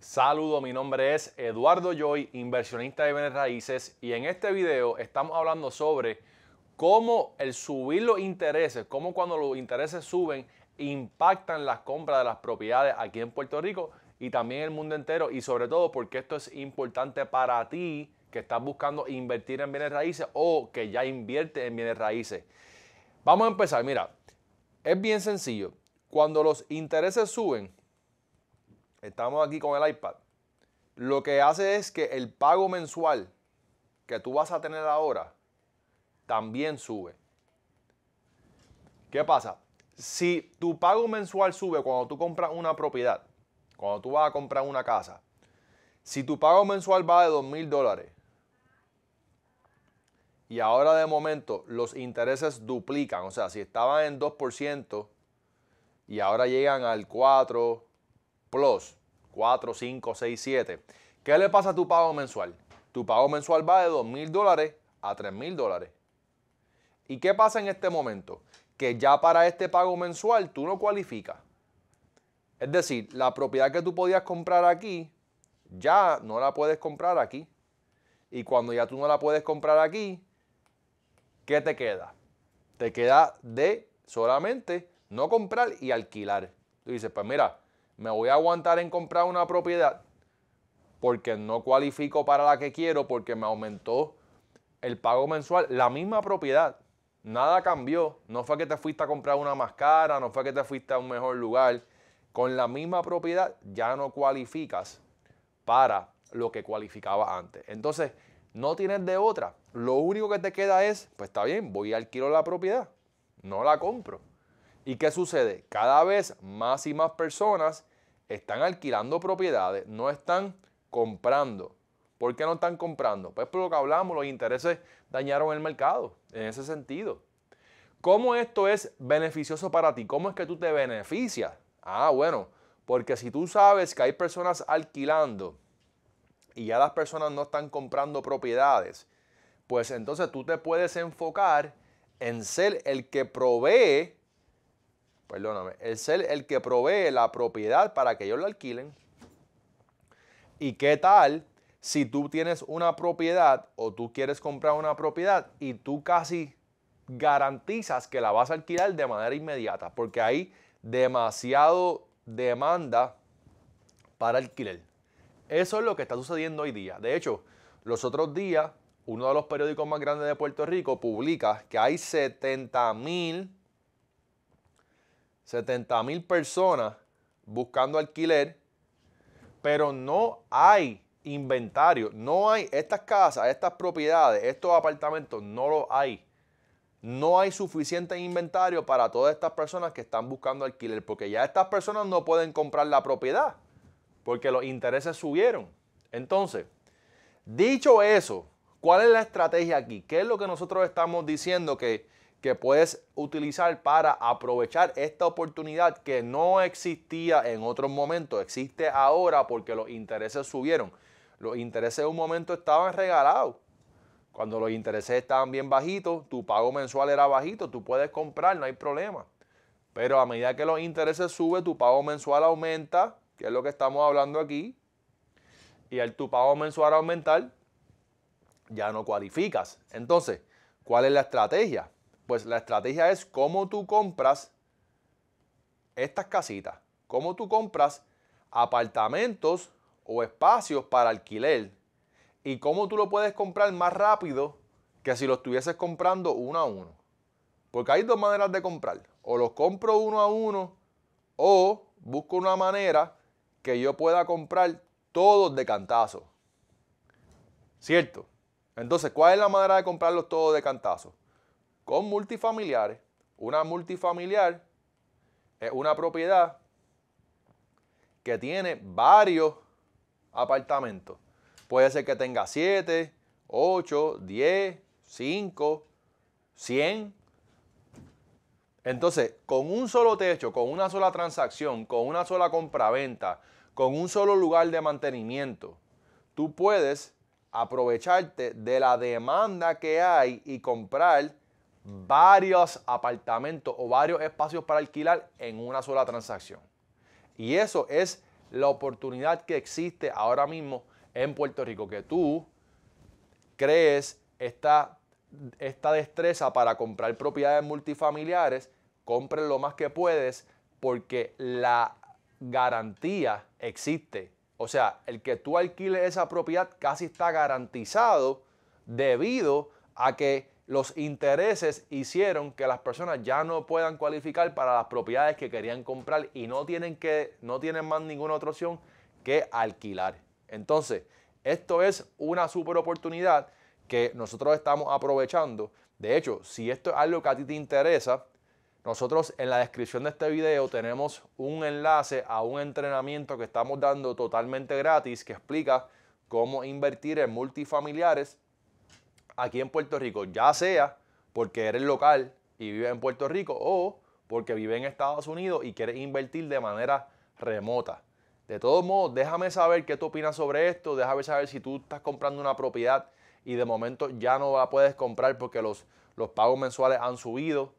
Saludos, mi nombre es Eduardo Joy, inversionista de bienes raíces y en este video estamos hablando sobre cómo el subir los intereses, cómo cuando los intereses suben impactan las compras de las propiedades aquí en Puerto Rico y también en el mundo entero y sobre todo porque esto es importante para ti que estás buscando invertir en bienes raíces o que ya invierte en bienes raíces. Vamos a empezar, mira, es bien sencillo. Cuando los intereses suben, estamos aquí con el iPad, lo que hace es que el pago mensual que tú vas a tener ahora también sube. ¿Qué pasa? Si tu pago mensual sube cuando tú compras una propiedad, cuando tú vas a comprar una casa, si tu pago mensual va de $2,000 mil dólares y ahora de momento los intereses duplican, o sea, si estaban en 2% y ahora llegan al 4, Plus 4, 5, 6, 7. ¿Qué le pasa a tu pago mensual? Tu pago mensual va de 2.000 dólares a 3.000 dólares. ¿Y qué pasa en este momento? Que ya para este pago mensual tú no cualificas. Es decir, la propiedad que tú podías comprar aquí, ya no la puedes comprar aquí. Y cuando ya tú no la puedes comprar aquí, ¿qué te queda? Te queda de solamente no comprar y alquilar. Tú dices, pues mira, me voy a aguantar en comprar una propiedad porque no cualifico para la que quiero porque me aumentó el pago mensual. La misma propiedad, nada cambió. No fue que te fuiste a comprar una más cara, no fue que te fuiste a un mejor lugar. Con la misma propiedad ya no cualificas para lo que cualificaba antes. Entonces, no tienes de otra. Lo único que te queda es, pues está bien, voy y la propiedad, no la compro. ¿Y qué sucede? Cada vez más y más personas están alquilando propiedades, no están comprando. ¿Por qué no están comprando? Pues por lo que hablamos, los intereses dañaron el mercado en ese sentido. ¿Cómo esto es beneficioso para ti? ¿Cómo es que tú te beneficias? Ah, bueno, porque si tú sabes que hay personas alquilando y ya las personas no están comprando propiedades, pues entonces tú te puedes enfocar en ser el que provee perdóname, es el, el que provee la propiedad para que ellos la alquilen. ¿Y qué tal si tú tienes una propiedad o tú quieres comprar una propiedad y tú casi garantizas que la vas a alquilar de manera inmediata? Porque hay demasiado demanda para alquiler. Eso es lo que está sucediendo hoy día. De hecho, los otros días, uno de los periódicos más grandes de Puerto Rico publica que hay 70 mil 70 mil personas buscando alquiler, pero no hay inventario, no hay estas casas, estas propiedades, estos apartamentos, no los hay. No hay suficiente inventario para todas estas personas que están buscando alquiler, porque ya estas personas no pueden comprar la propiedad, porque los intereses subieron. Entonces, dicho eso, ¿cuál es la estrategia aquí? ¿Qué es lo que nosotros estamos diciendo que que puedes utilizar para aprovechar esta oportunidad que no existía en otros momentos, existe ahora porque los intereses subieron. Los intereses en un momento estaban regalados. Cuando los intereses estaban bien bajitos, tu pago mensual era bajito, tú puedes comprar, no hay problema. Pero a medida que los intereses suben, tu pago mensual aumenta, que es lo que estamos hablando aquí. Y al tu pago mensual aumentar, ya no cualificas. Entonces, ¿cuál es la estrategia? Pues la estrategia es cómo tú compras estas casitas, cómo tú compras apartamentos o espacios para alquiler y cómo tú lo puedes comprar más rápido que si lo estuvieses comprando uno a uno. Porque hay dos maneras de comprar. O los compro uno a uno o busco una manera que yo pueda comprar todos de cantazo. ¿Cierto? Entonces, ¿cuál es la manera de comprarlos todos de cantazo? con multifamiliares. Una multifamiliar es una propiedad que tiene varios apartamentos. Puede ser que tenga 7, 8, 10, 5, 100. Entonces, con un solo techo, con una sola transacción, con una sola compraventa, con un solo lugar de mantenimiento, tú puedes aprovecharte de la demanda que hay y comprar varios apartamentos o varios espacios para alquilar en una sola transacción. Y eso es la oportunidad que existe ahora mismo en Puerto Rico, que tú crees esta, esta destreza para comprar propiedades multifamiliares, compres lo más que puedes, porque la garantía existe. O sea, el que tú alquiles esa propiedad casi está garantizado debido a que los intereses hicieron que las personas ya no puedan cualificar para las propiedades que querían comprar y no tienen, que, no tienen más ninguna otra opción que alquilar. Entonces, esto es una super oportunidad que nosotros estamos aprovechando. De hecho, si esto es algo que a ti te interesa, nosotros en la descripción de este video tenemos un enlace a un entrenamiento que estamos dando totalmente gratis que explica cómo invertir en multifamiliares aquí en Puerto Rico, ya sea porque eres local y vives en Puerto Rico o porque vives en Estados Unidos y quieres invertir de manera remota. De todos modos, déjame saber qué tú opinas sobre esto, déjame saber si tú estás comprando una propiedad y de momento ya no la puedes comprar porque los, pagos mensuales han subido.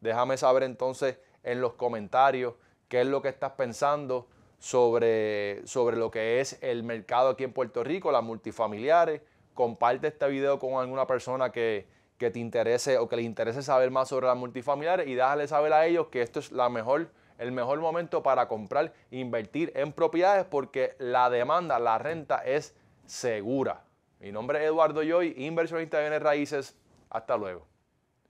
Déjame saber entonces en los comentarios qué es lo que estás pensando sobre, sobre lo que es el mercado aquí en Puerto Rico, las multifamiliares, comparte este video con alguna persona que, que te interese o que le interese saber más sobre las multifamiliares y déjale saber a ellos que esto es la mejor, el mejor momento para comprar e invertir en propiedades porque la demanda, la renta es segura. Mi nombre es Eduardo Yoy, inversionista de bienes raíces. Hasta luego.